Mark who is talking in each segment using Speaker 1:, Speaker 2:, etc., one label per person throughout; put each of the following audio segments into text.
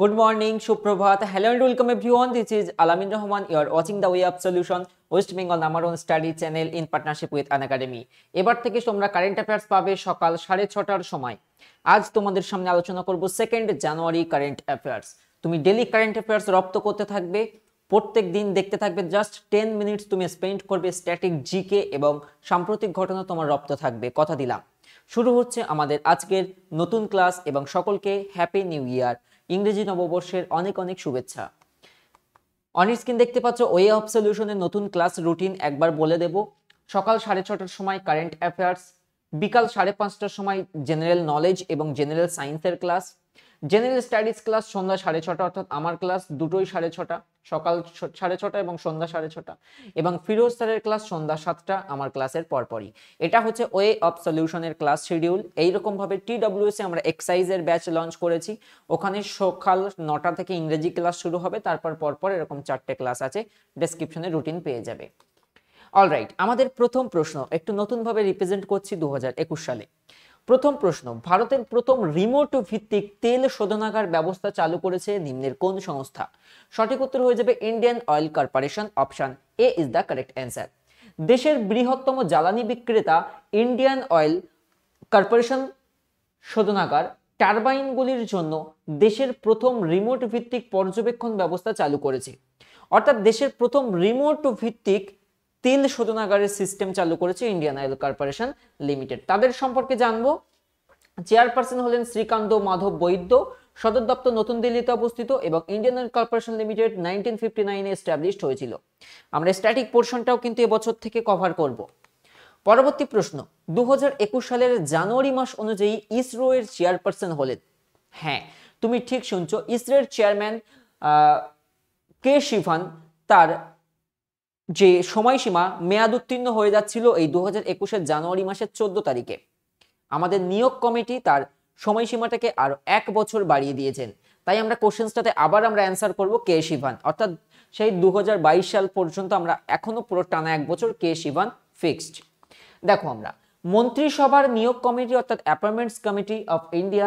Speaker 1: good morning সুপ্রভাত hello and welcome everyone this is Alamin Rahman your watching the way of solution West Bengal number one study channel in partnership with Unacademy এবার থেকে তোমরা current affairs পাবে সকাল সাড়ে ছটার সময় আজ তোমাদের সামনে আলোচনা করব সেকেন্ড জানুয়ারি কারেন্ট অ্যাফেয়ার্স তুমি ডেলি কারেন্ট অ্যাফেয়ার্স রপ্ত করতে থাকবে প্রত্যেক দিন দেখতে থাকবে জাস্ট টেন মিনিটস তুমি স্পেন্ড করবে স্ট্যাটিক জিকে এবং সাম্প্রতিক ঘটনা তোমার রপ্ত থাকবে কথা দিলাম শুরু হচ্ছে আমাদের আজকের নতুন ক্লাস এবং সকলকে হ্যাপি নিউ ইয়ার ইংরেজি নববর্ষের অনেক অনেক শুভেচ্ছা অনের স্ক্রিন দেখতে পাচ্ছ ওয়ে অফ সলিউশনের নতুন ক্লাস রুটিন একবার বলে দেব সকাল সাড়ে ছটার সময় কারেন্ট অ্যাফেয়ার্স বিকাল সাড়ে পাঁচটার সময় জেনারেল নলেজ এবং জেনারেল সায়েন্সের ক্লাস জেনারেল স্টাডিজ ক্লাস সন্ধ্যা সাড়ে ছটা অর্থাৎ আমার ক্লাস দুটোই সাড়ে ছটা সকাল সাড়ে ছটা এবং সন্ধ্যা সাড়ে ছটা এবং ফিরোজ স্যারের ক্লাস সন্ধ্যা সাতটা আমার ক্লাসের পরপরই এটা হচ্ছে ওয়ে অফ সলিউশনের ক্লাস শিডিউল এইরকমভাবে টি ডাব্লিউএসে আমরা এক্সাইজের ব্যাচ লঞ্চ করেছি ওখানে সকাল নটা থেকে ইংরেজি ক্লাস শুরু হবে তারপর পরপর এরকম চারটে ক্লাস আছে ডেসক্রিপশনে রুটিন পেয়ে যাবে অলরাইট আমাদের প্রথম প্রশ্ন একটু নতুনভাবে রিপ্রেজেন্ট করছি দু সালে প্রথম প্রশ্ন ভারতের প্রথম রিমোট ভিত্তিক তেল শোধনাগার ব্যবস্থা চালু করেছে নিম্নের কোন সংস্থা সঠিক উত্তর হয়ে যাবে Indian Oil Corporation option A is the correct answer দেশের বৃহত্তম জ্বালানি বিক্রেতা ইন্ডিয়ান অয়েল কর্পোরেশন শোধনাগার টারবাইনগুলির জন্য দেশের প্রথম রিমোট ভিত্তিক পর্যবেক্ষণ ব্যবস্থা চালু করেছে অর্থাৎ দেশের প্রথম রিমোট ভিত্তিক তেল শোধনাগারের সিস্টেম চালু করেছে ইন্ডিয়ান অয়েল কর্পোরেশন লিমিটেড তাদের সম্পর্কে জানবো চেয়ারপারসন হলেন শ্রীকান্ত মাধব বৈদ্য সদর দপ্তর নতুন দিল্লিতে অবস্থিত এবং Indian Oil Corporation Limited nineteen fifty নাইনে এস্টাবলিশড হয়েছিল আমরা স্ট্যাটিক পোর্শনটাও কিন্তু এবছর থেকে কভার করব পরবর্তী প্রশ্ন দু সালের জানুয়ারি মাস অনুযায়ী ইসরো এর চেয়ারপারসন হলেন হ্যাঁ তুমি ঠিক শুনছো এর চেয়ারম্যান কে শিভান তার যে সময়সীমা মেয়াদ উত্তীর্ণ হয়ে যাচ্ছিল এই দু হাজার জানুয়ারি মাসের চোদ্দ তারিখে আমাদের নিয়োগ কমিটি তার সময়সীমাটাকে আরও এক বছর বাড়িয়ে দিয়েছেন তাই আমরা কোশ্চেন্সটাতে আবার আমরা অ্যান্সার করব কে শিভান অর্থাৎ সেই দু সাল পর্যন্ত আমরা এখনো পুরো টানা এক বছর কে শিভান ফিক্সড দেখো আমরা মন্ত্রিসভার নিয়োগ কমিটি অর্থাৎ অ্যাপয়েন্টমেন্টস কমিটি অফ ইন্ডিয়া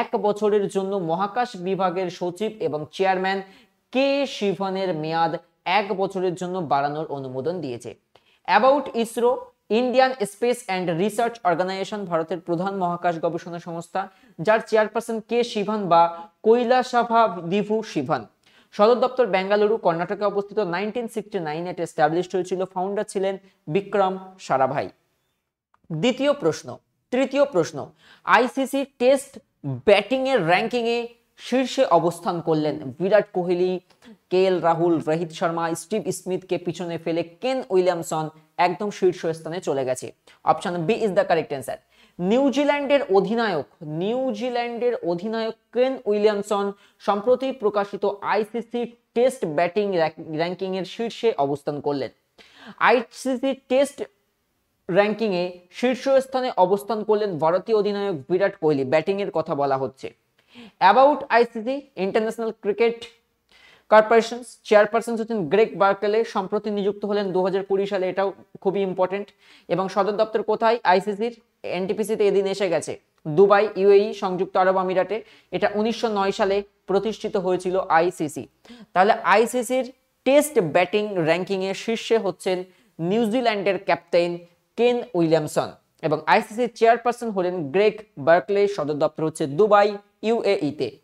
Speaker 1: এক বছরের জন্য মহাকাশ বিভাগের সচিব এবং চেয়ারম্যান কে শিভানের মেয়াদ এক বছরের জন্য বাড়ানোর অনুমোদন দিয়েছে about ISRO Indian Space and Research Organisation ভারতের প্রধান মহাকাশ গবেষণা সংস্থা যার চেয়ারপারসন কে শিভান বা কৈলাসাভা দিভু শিভান সদর দপ্তর বেঙ্গালুরু কর্ণাটকে অবস্থিত নাইনটিন সিক্সটি নাইনে এটা স্ট্যাবলিশড হয়েছিল ফাউন্ডার ছিলেন বিক্রম সারাভাই দ্বিতীয় প্রশ্ন তৃতীয় প্রশ্ন আইসিসি টেস্ট ব্যাটিংয়ের র্যাঙ্কিংয়ে শীর্ষে অবস্থান করলেন Virat Kohli K L Rahul Rohit Sharma Steve স্মিথকে পিছনে ফেলে কেন উইলিয়ামসন একদম শীর্ষস্থানে চলে গেছে option B is the correct answer নিউজিল্যান্ডের অধিনায়ক নিউজিল্যান্ডের অধিনায়ক কেন উইলিয়ামসন সম্প্রতি প্রকাশিত আইসিসি টেস্ট ব্যাটিং র্যাঙ্কিংয়ের শীর্ষে অবস্থান করলেন আইসিসি টেস্ট র্যাঙ্কিংয়ে শীর্ষস্থানে অবস্থান করলেন ভারতীয় অধিনায়ক বিরাট কোহলি ব্যাটিংয়ের কথা বলা হচ্ছে about ICC International Cricket Corporation chairperson হচ্ছেন গ্রেক বার্কেলে সম্প্রতি নিযুক্ত হলেন দু সালে এটাও খুবই ইম্পর্টেন্ট এবং সদর দপ্তর কোথায় আইসিসির এনটিপিসিতে এদিন এসে গেছে দুবাই ইউএই e, সংযুক্ত আরব আমিরাটে এটা উনিশশো সালে প্রতিষ্ঠিত হয়েছিল আইসিসি তাহলে আইসিসির টেস্ট ব্যাটিং র্যাঙ্কিংয়ে শীর্ষে হচ্ছেন নিউজিল্যান্ডের ক্যাপ্টেন কেন উইলিয়ামসন এবং আইসিসির চেয়ারপারসন হলেন গ্রেক বার্কলে সদর দপ্তর হচ্ছে দুবাই ইউএইতে e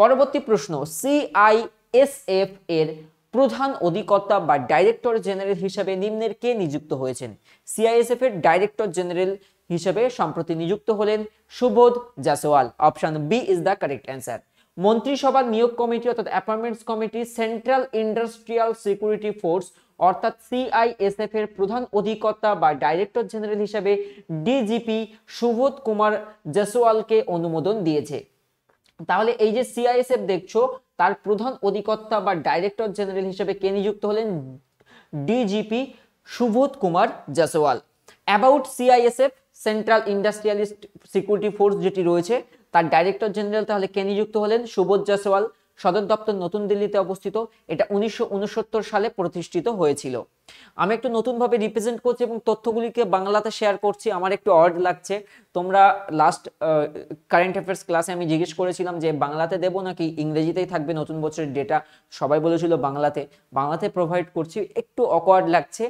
Speaker 1: পরবর্তী প্রশ্ন সিআইএসএফ এর প্রধান অধিকর্তা বা ডাইরেক্টর জেনারেল হিসাবে নিম্নের কে নিযুক্ত হয়েছেন সিআইএসএফ এর ডাইরেক্টর জেনারেল হিসেবে সম্প্রতি নিযুক্ত হলেন Subodh Jaiswal option B is the correct answer মন্ত্রিসভার নিয়োগ কমিটি অর্থাৎ appointments committee Central Industrial Security Force অর্থাৎ সিআইএসএফ এর প্রধান অধিকর্তা বা ডাইরেক্টর জেনারেল হিসাবে ডিজিপি সুবোধ কুমার জাসওয়ালকে অনুমোদন দিয়েছে তাহলে এই যে সিআইএসএফ দেখছো তার প্রধান অধিকর্তা বা ডাইরেক্টর জেনারেল হিসেবে কে নিযুক্ত হলেন DGP Subodh Kumar Jaiswal about CISF Central Industrialist Security Force যেটি রয়েছে তার ডাইরেক্টর জেনারেল তাহলে কে নিযুক্ত হলেন সুবোধ জাসওয়াল সদর দপ্তর নতুন দিল্লিতে অবস্থিত এটা উনিশশো সালে প্রতিষ্ঠিত হয়েছিল আমি একটু নতুনভাবে রিপ্রেজেন্ট করছি এবং তথ্যগুলিকে বাংলাতে শেয়ার করছি আমার একটু অর্ড লাগছে তোমরা লাস্ট কারেন্ট অ্যাফেয়ার্স ক্লাসে আমি জিজ্ঞেস করেছিলাম যে বাংলাতে দেবো নাকি ইংরেজিতেই থাকবে নতুন বছরের ডেটা সবাই বলেছিল বাংলাতে বাংলাতে প্রোভাইড করছি একটু অকওয়ার্ড লাগছে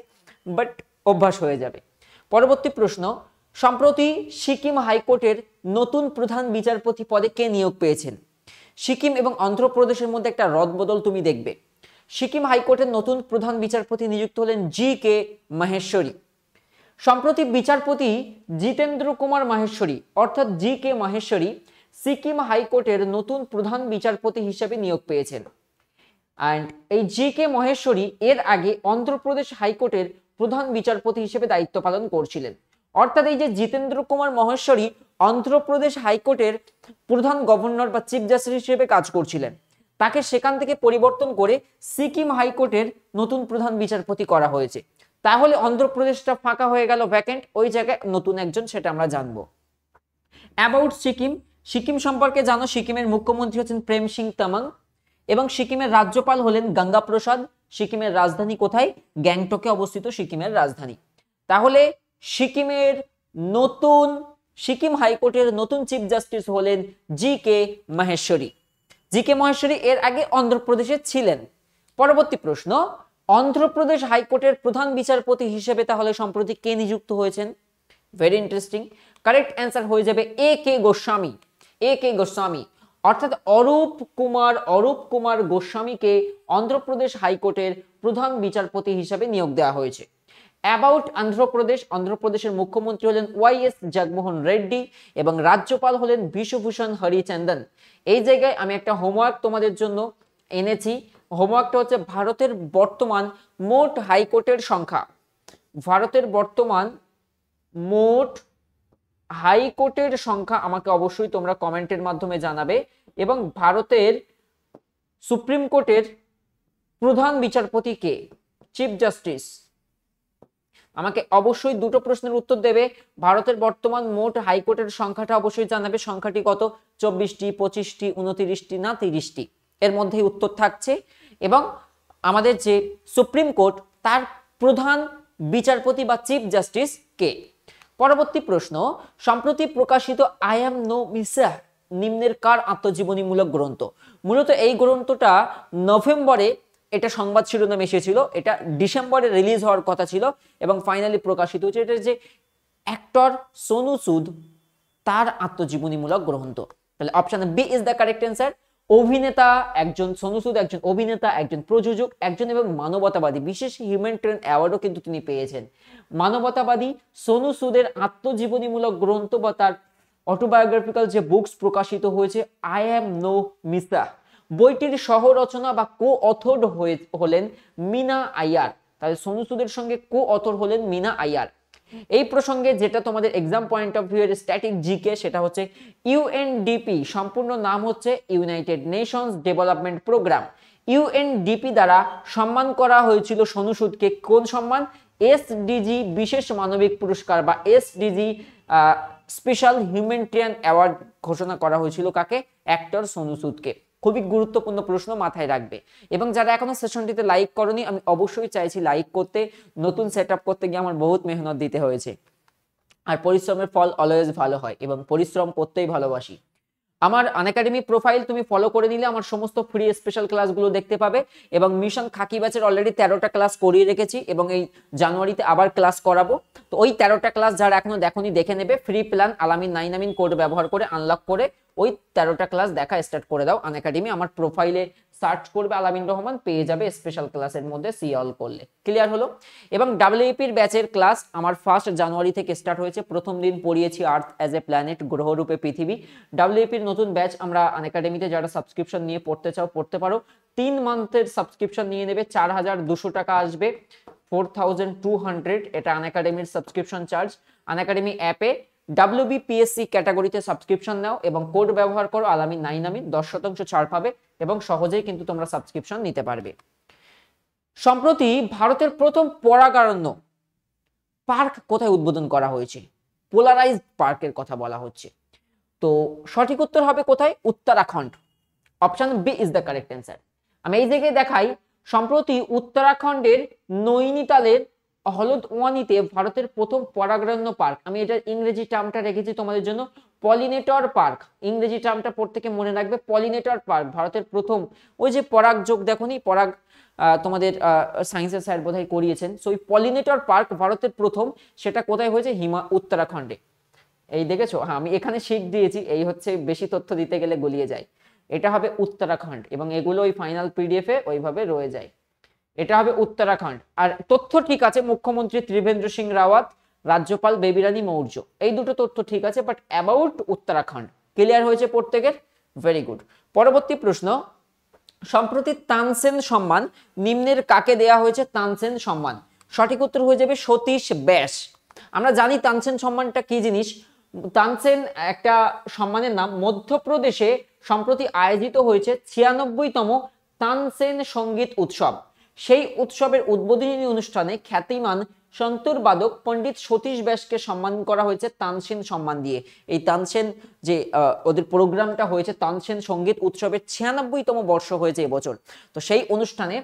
Speaker 1: বাট অভ্যাস হয়ে যাবে পরবর্তী প্রশ্ন সম্প্রতি সিকিম হাইকোর্টের নতুন প্রধান বিচারপতি পদে কে নিয়োগ পেয়েছেন সিকিম এবং অন্ধ্রপ্রদেশের মধ্যে একটা রদবদল তুমি দেখবে সিকিম হাইকোর্টের নতুন প্রধান বিচারপতি নিযুক্ত হলেন জি কে মাহেশ্বরী সম্প্রতি বিচারপতি জিতেন্দ্র কুমার মাহেশ্বরী অর্থাৎ জি কে মাহেশ্বরী সিকিম হাইকোর্টের নতুন প্রধান বিচারপতি হিসেবে নিয়োগ পেয়েছেন অ্যান্ড এই জি কে মহেশ্বরী এর আগে অন্ধ্রপ্রদেশ হাইকোর্টের প্রধান বিচারপতি হিসেবে দায়িত্ব পালন করছিলেন অর্থাৎ এই যে জিতেন্দ্র কুমার মহেশ্বরী অন্ধ্রপ্রদেশ হাইকোর্টের প্রধান গভর্নর বা চিফ জাস্টিস হিসেবে কাজ করছিলেন তাকে সেখান থেকে পরিবর্তন করে সিকিম হাইকোর্টের নতুন প্রধান বিচারপতি করা হয়েছে তাহলে অন্ধ্রপ্রদেশটা ফাঁকা হয়ে গেল ভ্যাকেন্ট ওই জায়গায় নতুন একজন সেটা আমরা জানবো অ্যাবাউট সিকিম সিকিম সম্পর্কে জানো সিকিমের মুখ্যমন্ত্রী হচ্ছেন প্রেম সিং তামাং এবং সিকিমের রাজ্যপাল হলেন গঙ্গা প্রসাদ সিকিমের রাজধানী কোথায় গ্যাংটকে অবস্থিত সিকিমের রাজধানী তাহলে সিকিমের নতুন সিকিম হাইকোর্টের নতুন চিফ জাস্টিস হলেন জি কে মহেশ্বরী জি কে মহেশ্বরী এর আগে অন্ধ্রপ্রদেশে ছিলেন পরবর্তী প্রশ্ন অন্ধ্রপ্রদেশ হাইকোর্টের প্রধান বিচারপতি হিসেবে তাহলে সম্প্রতি কে নিযুক্ত হয়েছেন ভেরি ইন্টারেস্টিং কারেক্ট অ্যান্সার হয়ে যাবে এ কে গোস্বামী এ কে গোস্বামী অর্থাৎ অরূপ কুমার অরূপ কুমার গোস্বামীকে অন্ধ্রপ্রদেশ হাইকোর্টের প্রধান বিচারপতি হিসেবে নিয়োগ দেওয়া হয়েছে অ্যাবাউট অন্ধ্রপ্রদেশ অন্ধ্রপ্রদেশের মুখ্যমন্ত্রী হলেন ওয়াই এস জগমোহন রেড্ডি এবং রাজ্যপাল হলেন বিশ্বভূষণ হরিচন্দন এই জায়গায় আমি একটা হোমওয়ার্ক তোমাদের জন্য এনেছি হোমওয়ার্কটা হচ্ছে ভারতের বর্তমান মোট হাইকোর্টের সংখ্যা ভারতের বর্তমান মোট হাইকোর্টের সংখ্যা আমাকে অবশ্যই তোমরা কমেন্টের মাধ্যমে জানাবে এবং ভারতের সুপ্রিম কোর্টের প্রধান বিচারপতি কে চিফ জাস্টিস আমাকে অবশ্যই দুটো প্রশ্নের উত্তর দেবে ভারতের বর্তমান মোট হাইকোর্টের সংখ্যাটা অবশ্যই জানাবে সংখ্যাটি কত চব্বিশটি পঁচিশটি উনতিরিশটি না তিরিশটি এর মধ্যেই উত্তর থাকছে এবং আমাদের যে সুপ্রিম কোর্ট তার প্রধান বিচারপতি বা চিফ জাস্টিস কে পরবর্তী প্রশ্ন সম্প্রতি প্রকাশিত আই অ্যাম নো মিসা নিম্নের কার আত্মজীবনীমূলক গ্রন্থ মূলত এই গ্রন্থটা নভেম্বরে এটা সংবাদ শিরোনাম এসেছিল এটা ডিসেম্বরে রিলিজ হওয়ার কথা ছিল এবং ফাইনালি প্রকাশিত হয়েছে এটার যে অ্যাক্টর সোনু সুদ তার আত্মজীবনীমূলক গ্রন্থ তাহলে option B is the correct answer অভিনেতা একজন সোনু সুদ একজন অভিনেতা একজন প্রযোজক একজন এবং মানবতাবাদী বিশেষ হিউম্যান ট্রেন অ্যাওয়ার্ডও কিন্তু তিনি পেয়েছেন মানবতাবাদী সোনু সুদের আত্মজীবনীমূলক গ্রন্থ বা তার অটোবায়োগ্রাফিক্যাল যে বুকস প্রকাশিত হয়েছে আই অ্যাম নো মিসা বইটির সহ রচনা বা কো অথর হয়ে হলেন মিনা আয়ার তাহলে সোনু সুদের সঙ্গে কো অথর হলেন মিনা আয়ার এই প্রসঙ্গে যেটা তোমাদের এক্সাম পয়েন্ট অফ ভিউ এর স্ট্যাটিক জিকে সেটা হচ্ছে ইউএনডিপি সম্পূর্ণ নাম হচ্ছে United Nations Development Programme UNDP দ্বারা সম্মান করা হয়েছিল সোনু সুদকে কোন সম্মান এসডিজি বিশেষ মানবিক পুরস্কার বা এসডিজি স্পেশাল হিউম্যানিটেরিয়ান অ্যাওয়ার্ড ঘোষণা করা হয়েছিল কাকে অ্যাক্টর সোনু সুদকে খুবই গুরুত্বপূর্ণ প্রশ্ন মাথায় রাখবে এবং যারা এখনো সেশনটিতে লাইক করনি আমি অবশ্যই চাইছি লাইক করতে নতুন সেট করতে গিয়ে আমার বহুত মেহনত দিতে হয়েছে আর পরিশ্রমের ফল অলওয়েজ ভালো হয় এবং পরিশ্রম করতেই ভালোবাসি আমার আনএকাডেমি প্রোফাইল তুমি ফলো করে নিলে আমার সমস্ত ফ্রি স্পেশাল ক্লাসগুলো দেখতে পাবে এবং মিশন খাকি ব্যাচের অলরেডি তেরোটা ক্লাস করিয়ে রেখেছি এবং এই জানুয়ারিতে আবার ক্লাস করাবো তো ওই তেরোটা ক্লাস যারা এখনো দেখনি দেখে নেবে free plan Alamin nine Amin code ব্যবহার করে আনলক করে ওই তেরোটা ক্লাস দেখা স্টার্ট করে দাও আনএকাডেমি আমার প্রোফাইলে সার্চ করবে আলামিন রহমান পেয়ে যাবে স্পেশাল ক্লাসের মধ্যে সি অল করলে ক্লিয়ার হলো এবং ডাব্লিউপির ব্যাচের ক্লাস আমার ফার্স্ট জানুয়ারি থেকে স্টার্ট হয়েছে প্রথম দিন পড়িয়েছি আর্থ অ্যাজ এ প্ল্যানেট গ্রহরূপে পৃথিবী ডাব্লিউপির নতুন ব্যাচ আমরা আনএকাডেমিতে যারা সাবস্ক্রিপশন নিয়ে পড়তে চাও পড়তে পারো তিন মান্থের সাবস্ক্রিপশন নিয়ে নেবে চার হাজার দুশো টাকা আসবে ফোর থাউজেন্ড টু হান্ড্রেড এটা একাডেমির সাবস্ক্রিপশন চার্জ একাডেমি অ্যাপে ডাব্লিউবিপিএসসি ক্যাটাগরিতে সাবস্ক্রিপশন নাও এবং কোড ব্যবহার করো আলামিন নাইন আমি দশ শতাংশ ছাড় পাবে এবং সহজেই কিন্তু তোমরা সাবস্ক্রিপশন নিতে পারবে সম্প্রতি ভারতের প্রথম পরাগারণ্য পার্ক কোথায় উদ্বোধন করা হয়েছে পোলারাইজ পার্কের কথা বলা হচ্ছে তো সঠিক উত্তর হবে কোথায় Uttarakhand option B is the correct answer আমি এই জায়গায় দেখাই সম্প্রতি উত্তরাখণ্ডের নৈনিতালের হলদ ওয়ানিতে ভারতের প্রথম পরাগারণ্য পার্ক আমি এটার ইংরেজি টার্মটা রেখেছি তোমাদের জন্য পলিনেটর পার্ক ইংরেজি টার্মটা থেকে মনে রাখবে পলিনেটর পার্ক ভারতের প্রথম ওই যে পরাগ যোগ দেখো নি পরাগ তোমাদের সায়েন্সের স্যার বোধহয় করিয়েছেন সো ওই পলিনেটর পার্ক ভারতের প্রথম সেটা কোথায় হয়েছে হিমা উত্তরাখণ্ডে এই দেখেছো হ্যাঁ আমি এখানে শিখ দিয়েছি এই হচ্ছে বেশি তথ্য দিতে গেলে গলিয়ে যায় এটা হবে উত্তরাখণ্ড এবং এগুলো ওই ফাইনাল পিডিএফে ওইভাবে রয়ে যায় এটা হবে উত্তরাখণ্ড আর তথ্য ঠিক আছে মুখ্যমন্ত্রী ত্রিভেন্দ্র সিং রাওয়াত রাজ্যপাল বেবিরানি মৌর্য এই দুটো তথ্য ঠিক আছে বাট অ্যাবাউট উত্তরাখণ্ড ক্লিয়ার হয়েছে প্রত্যেকের ভেরি গুড পরবর্তী প্রশ্ন সম্প্রতি তানসেন সম্মান নিম্নের কাকে দেয়া হয়েছে তানসেন সম্মান সঠিক উত্তর হয়ে যাবে সতীশ ব্যাস আমরা জানি তানসেন সম্মানটা কি জিনিস তানসেন একটা সম্মানের নাম মধ্যপ্রদেশে সম্প্রতি আয়োজিত হয়েছে ছিয়ানব্বইতম তানসেন সঙ্গীত উৎসব সেই উৎসবের উদ্বোধনী অনুষ্ঠানে খ্যাতিমান বাদক পণ্ডিত সতীশ ব্যাসকে সম্মান করা হয়েছে তানসেন সম্মান দিয়ে এই তানসেন যে ওদের প্রোগ্রামটা হয়েছে তানসেন সঙ্গীত উৎসবের ছিয়ানব্বইতম বর্ষ হয়েছে এবছর তো সেই অনুষ্ঠানে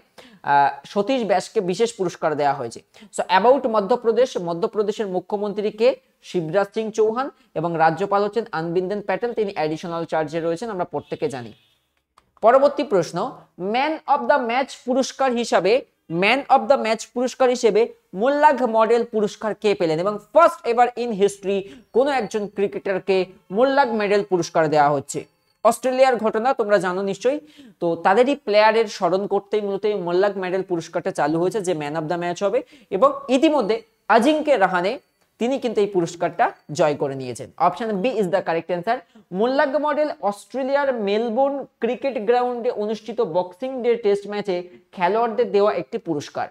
Speaker 1: সতীশ ব্যাসকে বিশেষ পুরস্কার দেওয়া হয়েছে সো অ্যাবাউট মধ্যপ্রদেশ মধ্যপ্রদেশের মুখ্যমন্ত্রীকে শিবরাজ সিং চৌহান এবং রাজ্যপাল হচ্ছেন আনবিন্দন প্যাটেল তিনি অ্যাডিশনাল চার্জে রয়েছেন আমরা প্রত্যেকে জানি পরবর্তী প্রশ্ন ম্যান অব দ্য ম্যাচ পুরস্কার হিসাবে ম্যান অব দ্য ম্যাচ পুরস্কার হিসেবে মোল্লাঘ মডেল পুরস্কার কে পেলেন এবং ফার্স্ট এভার ইন হিস্ট্রি কোনো একজন ক্রিকেটারকে মোল্লাঘ মেডেল পুরস্কার দেওয়া হচ্ছে অস্ট্রেলিয়ার ঘটনা তোমরা জানো নিশ্চয়ই তো তাদেরই প্লেয়ারের স্মরণ করতেই মূলত এই মোল্লাঘ মেডেল পুরস্কারটা চালু হয়েছে যে ম্যান অব দ্য ম্যাচ হবে এবং ইতিমধ্যে আজিঙ্কে রাহানে তিনি কিন্তু এই পুরস্কারটা জয় করে নিয়েছেন option B is the correct answer Mullagh medal অস্ট্রেলিয়ার মেলবোর্ন ক্রিকেট গ্রাউন্ডে অনুষ্ঠিত বক্সিং ডে টেস্ট ম্যাচে খেলোয়াড়দের দেওয়া একটি পুরস্কার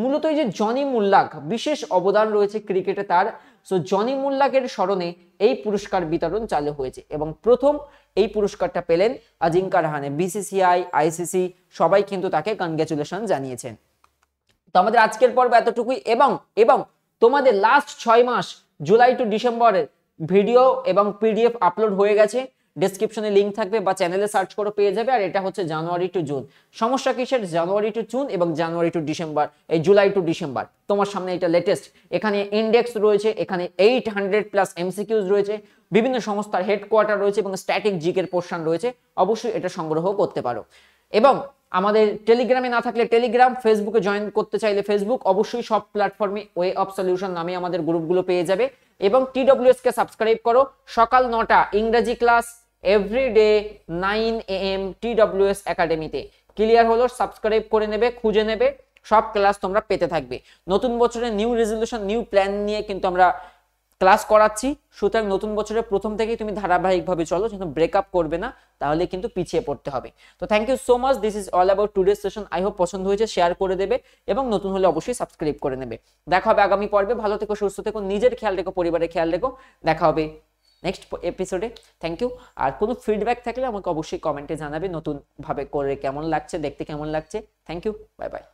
Speaker 1: মূলত এই যে জনি মুল্লাক বিশেষ অবদান রয়েছে ক্রিকেটে তার সো জনি মুল্লাকের স্মরণে এই পুরস্কার বিতরণ চালু হয়েছে এবং প্রথম এই পুরস্কারটা পেলেন আজিঙ্কা রাহানে বিসিসিআই আইসিসি সবাই কিন্তু তাকে কনগ্রাচুলেশন জানিয়েছেন তো আমাদের আজকের পর্ব এতটুকুই এবং এবং তোমাদের লাস্ট ছয় মাস জুলাই টু ডিসেম্বরের ভিডিও এবং পিডিএফ আপলোড হয়ে গেছে ডিসক্রিপশনে লিঙ্ক থাকবে বা চ্যানেলে সার্চ করে পেয়ে যাবে আর এটা হচ্ছে জানুয়ারি টু জুন সমস্যা কিসের জানুয়ারি টু জুন এবং জানুয়ারি টু ডিসেম্বর এই জুলাই টু ডিসেম্বর তোমার সামনে এটা লেটেস্ট এখানে ইন্ডেক্স রয়েছে এখানে এইট হান্ড্রেড প্লাস এমসিকিউজ রয়েছে বিভিন্ন সংস্থার হেডকোয়ার্টার রয়েছে এবং স্ট্যাটিক জিকের পোর্শন রয়েছে অবশ্যই এটা সংগ্রহ করতে পারো এবং আমাদের টেলিগ্রামে না থাকলে টেলিগ্রাম ফেসবুকে জয়েন করতে চাইলে ফেসবুক অবশ্যই সব প্ল্যাটফর্মে ওয়ে অফ সলিউশন নামে আমাদের গ্রুপগুলো পেয়ে যাবে এবং টিডব্লিউএস কে সাবস্ক্রাইব করো সকাল নটা ইংরাজি class everyday nine A M TWS একাডেমিতে ক্লিয়ার হলো সাবস্ক্রাইব করে নেবে খুঁজে নেবে সব ক্লাস তোমরা পেতে থাকবে নতুন বছরে নিউ রেজলিউশন নিউ প্ল্যান নিয়ে কিন্তু আমরা ক্লাস করাচ্ছি সুতরাং নতুন বছরের প্রথম থেকেই তুমি ধারাবাহিকভাবে চলো ব্রেক আপ করবে না তাহলে কিন্তু পিছিয়ে পড়তে হবে তো thank you so much this is all about today session I hope পছন্দ হয়েছে শেয়ার করে দেবে এবং নতুন হলে অবশ্যই সাবস্ক্রাইব করে নেবে দেখা হবে আগামী পর্বে ভালো থেকো সুস্থ থেকো নিজের খেয়াল রেখো পরিবারের খেয়াল রেখো দেখা হবে নেক্সট এপিসোডে থ্যাংক ইউ আর কোনো ফিডব্যাক থাকলে আমাকে অবশ্যই কমেন্টে জানাবে নতুনভাবে করে কেমন লাগছে দেখতে কেমন লাগছে থ্যাংক ইউ বাই বাই